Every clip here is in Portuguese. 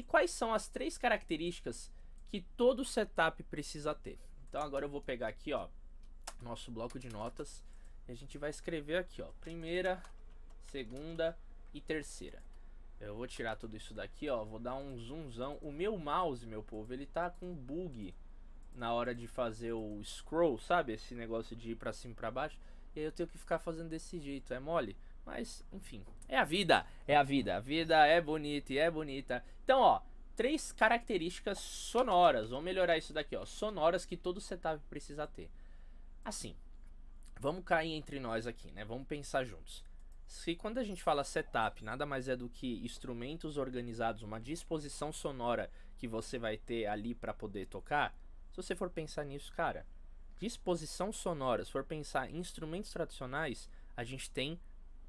E quais são as três características que todo setup precisa ter? Então agora eu vou pegar aqui, ó, nosso bloco de notas e a gente vai escrever aqui, ó, primeira, segunda e terceira. Eu vou tirar tudo isso daqui, ó, vou dar um zoomzão. O meu mouse, meu povo, ele tá com bug na hora de fazer o scroll, sabe? Esse negócio de ir pra cima e pra baixo. E aí eu tenho que ficar fazendo desse jeito, é mole? Mas, enfim, é a vida, é a vida. A vida é bonita e é bonita. Então, ó, três características sonoras. Vamos melhorar isso daqui, ó. Sonoras que todo setup precisa ter. Assim, vamos cair entre nós aqui, né? Vamos pensar juntos. Se quando a gente fala setup, nada mais é do que instrumentos organizados, uma disposição sonora que você vai ter ali para poder tocar, se você for pensar nisso, cara, disposição sonora, se for pensar em instrumentos tradicionais, a gente tem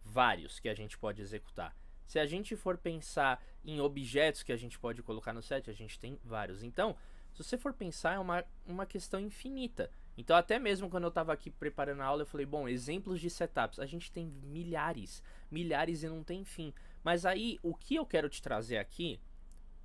vários que a gente pode executar. Se a gente for pensar em objetos que a gente pode colocar no set, a gente tem vários. Então, se você for pensar, é uma, uma questão infinita. Então, até mesmo quando eu estava aqui preparando a aula, eu falei: bom, exemplos de setups. A gente tem milhares, milhares e não tem fim. Mas aí, o que eu quero te trazer aqui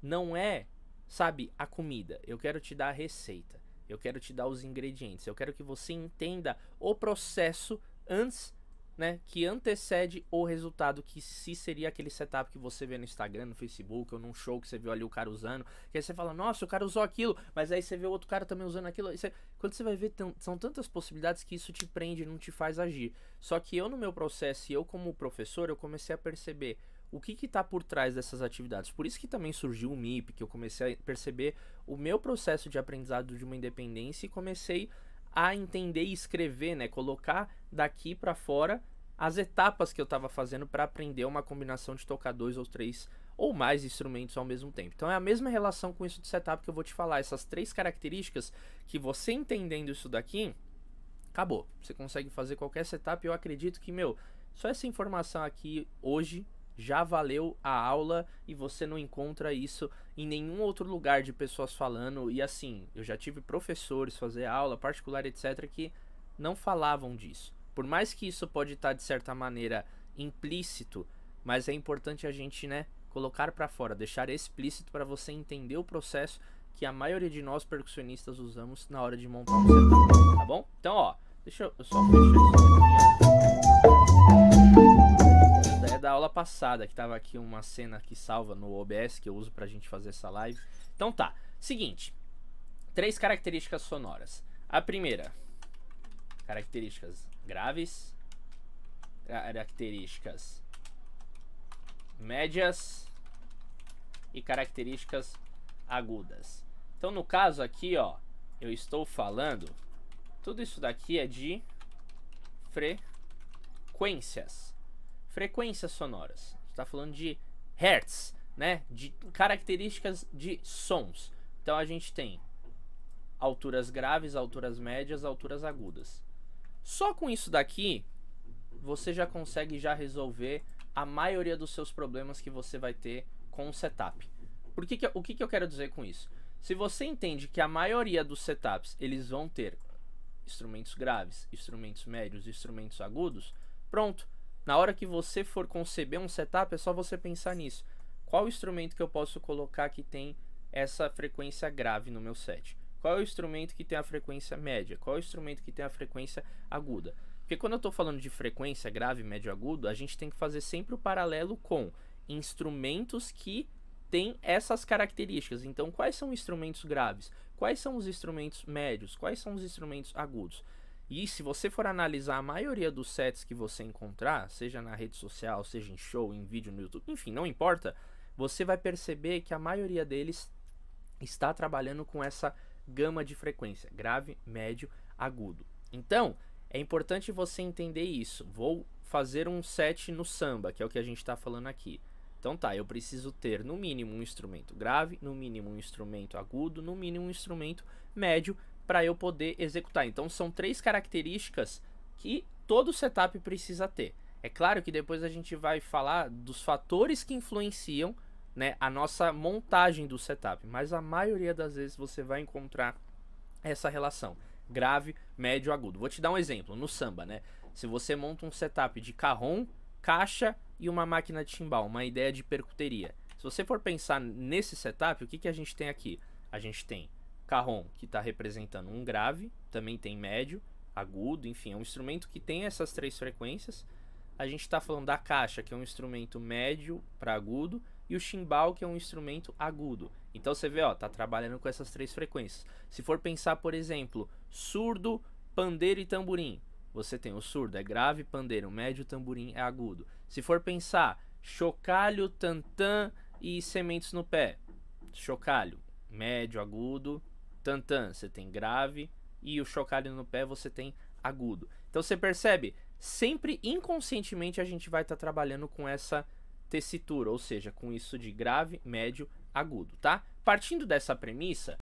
não é, sabe, a comida. Eu quero te dar a receita. Eu quero te dar os ingredientes. Eu quero que você entenda o processo antes né, que antecede o resultado que se seria aquele setup que você vê no Instagram, no Facebook, ou num show que você viu ali o cara usando, que aí você fala, nossa, o cara usou aquilo, mas aí você vê outro cara também usando aquilo. Você, quando você vai ver, tão, são tantas possibilidades que isso te prende, não te faz agir. Só que eu no meu processo, e eu como professor, eu comecei a perceber o que está por trás dessas atividades. Por isso que também surgiu o MIP, que eu comecei a perceber o meu processo de aprendizado de uma independência e comecei a entender e escrever, né? Colocar daqui para fora as etapas que eu estava fazendo para aprender uma combinação de tocar dois ou três ou mais instrumentos ao mesmo tempo. Então é a mesma relação com isso de setup que eu vou te falar. Essas três características que você entendendo isso daqui, acabou. Você consegue fazer qualquer setup. Eu acredito que, meu, só essa informação aqui hoje já valeu a aula e você não encontra isso em nenhum outro lugar de pessoas falando. E assim, eu já tive professores fazer aula particular, etc., que não falavam disso. Por mais que isso pode estar tá, de certa maneira implícito, mas é importante a gente, né, colocar para fora, deixar explícito para você entender o processo que a maioria de nós percussionistas usamos na hora de montar um setup, tá bom? Então, ó, deixa eu só fechar isso aqui, ó essa é da aula passada, que tava aqui uma cena que salva no OBS, que eu uso pra gente fazer essa live. Então tá, seguinte. Três características sonoras. A primeira, características graves, características médias e características agudas. Então no caso aqui, ó, eu estou falando, tudo isso daqui é de frequências frequências sonoras. está falando de hertz, né? De características de sons. Então a gente tem alturas graves, alturas médias, alturas agudas. Só com isso daqui você já consegue já resolver a maioria dos seus problemas que você vai ter com o setup. Por que, que o que, que eu quero dizer com isso? Se você entende que a maioria dos setups eles vão ter instrumentos graves, instrumentos médios, instrumentos agudos, pronto, na hora que você for conceber um setup, é só você pensar nisso. Qual instrumento que eu posso colocar que tem essa frequência grave no meu set? Qual é o instrumento que tem a frequência média? Qual é o instrumento que tem a frequência aguda? Porque quando eu estou falando de frequência grave, médio agudo, a gente tem que fazer sempre o paralelo com instrumentos que têm essas características. Então, quais são os instrumentos graves? Quais são os instrumentos médios? Quais são os instrumentos agudos? E se você for analisar a maioria dos sets que você encontrar, seja na rede social, seja em show, em vídeo no YouTube, enfim, não importa, você vai perceber que a maioria deles está trabalhando com essa gama de frequência, grave, médio, agudo. Então, é importante você entender isso. Vou fazer um set no samba, que é o que a gente está falando aqui. Então tá, eu preciso ter no mínimo um instrumento grave, no mínimo um instrumento agudo, no mínimo um instrumento médio para eu poder executar. Então são três características que todo setup precisa ter. É claro que depois a gente vai falar dos fatores que influenciam né, a nossa montagem do setup, mas a maioria das vezes você vai encontrar essa relação grave, médio, agudo. Vou te dar um exemplo no samba, né? Se você monta um setup de carrom, caixa e uma máquina de timbal, uma ideia de percuteria. Se você for pensar nesse setup, o que, que a gente tem aqui? A gente tem Carrom, que está representando um grave, também tem médio, agudo, enfim, é um instrumento que tem essas três frequências. A gente está falando da caixa, que é um instrumento médio para agudo, e o chimbal, que é um instrumento agudo. Então você vê, ó, tá trabalhando com essas três frequências. Se for pensar, por exemplo, surdo, pandeiro e tamborim, você tem o surdo é grave, pandeiro médio, tamborim é agudo. Se for pensar, chocalho, tantã e sementes no pé, chocalho médio, agudo, tantan, você tem grave e o chocalho no pé você tem agudo. Então você percebe, sempre inconscientemente a gente vai estar tá trabalhando com essa tessitura, ou seja, com isso de grave, médio, agudo, tá? Partindo dessa premissa,